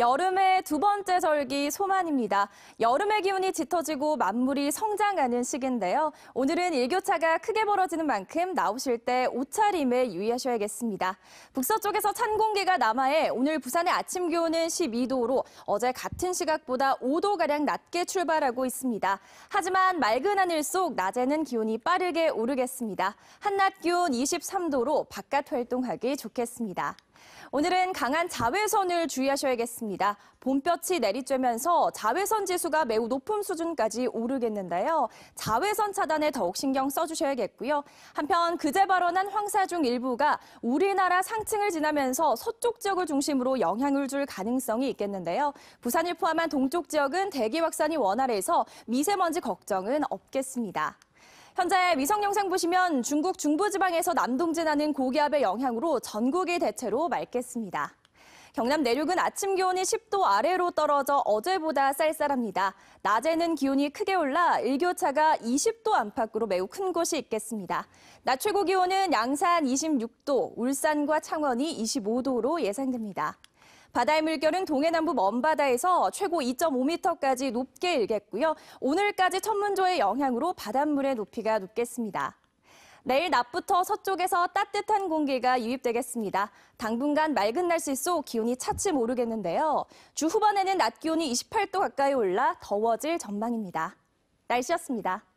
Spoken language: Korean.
여름의 두 번째 절기 소만입니다. 여름의 기운이 짙어지고 만물이 성장하는 시기인데요. 오늘은 일교차가 크게 벌어지는 만큼 나오실 때 옷차림에 유의하셔야겠습니다. 북서쪽에서 찬 공기가 남하해 오늘 부산의 아침 기온은 12도로 어제 같은 시각보다 5도가량 낮게 출발하고 있습니다. 하지만 맑은 하늘 속 낮에는 기온이 빠르게 오르겠습니다. 한낮 기온 23도로 바깥 활동하기 좋겠습니다. 오늘은 강한 자외선을 주의하셔야겠습니다. 봄볕이 내리쬐면서 자외선 지수가 매우 높은 수준까지 오르겠는데요. 자외선 차단에 더욱 신경 써주셔야겠고요. 한편 그제 발언한 황사 중 일부가 우리나라 상층을 지나면서 서쪽 지역을 중심으로 영향을 줄 가능성이 있겠는데요. 부산을 포함한 동쪽 지역은 대기 확산이 원활해서 미세먼지 걱정은 없겠습니다. 현재 위성 영상 보시면 중국 중부지방에서 남동진하는 고기압의 영향으로 전국이 대체로 맑겠습니다. 경남 내륙은 아침 기온이 10도 아래로 떨어져 어제보다 쌀쌀합니다. 낮에는 기온이 크게 올라 일교차가 20도 안팎으로 매우 큰 곳이 있겠습니다. 낮 최고 기온은 양산 26도, 울산과 창원이 25도로 예상됩니다. 바다의 물결은 동해 남부 먼바다에서 최고 2.5m까지 높게 일겠고요. 오늘까지 천문조의 영향으로 바닷물의 높이가 높겠습니다. 내일 낮부터 서쪽에서 따뜻한 공기가 유입되겠습니다. 당분간 맑은 날씨 속 기온이 차츰 오르겠는데요. 주 후반에는 낮 기온이 28도 가까이 올라 더워질 전망입니다. 날씨였습니다.